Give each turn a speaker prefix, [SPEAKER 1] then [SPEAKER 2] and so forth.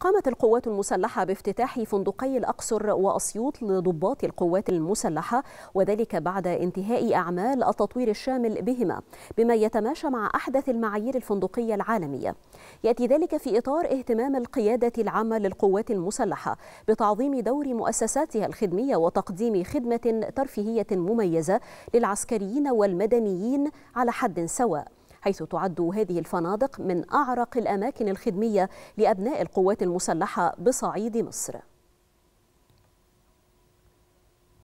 [SPEAKER 1] قامت القوات المسلحة بافتتاح فندقي الأقصر وأسيوط لضباط القوات المسلحة وذلك بعد انتهاء أعمال التطوير الشامل بهما بما يتماشى مع أحدث المعايير الفندقية العالمية يأتي ذلك في إطار اهتمام القيادة العامة للقوات المسلحة بتعظيم دور مؤسساتها الخدمية وتقديم خدمة ترفيهية مميزة للعسكريين والمدنيين على حد سواء حيث تعد هذه الفنادق من أعرق الأماكن الخدمية لأبناء القوات المسلحة بصعيد مصر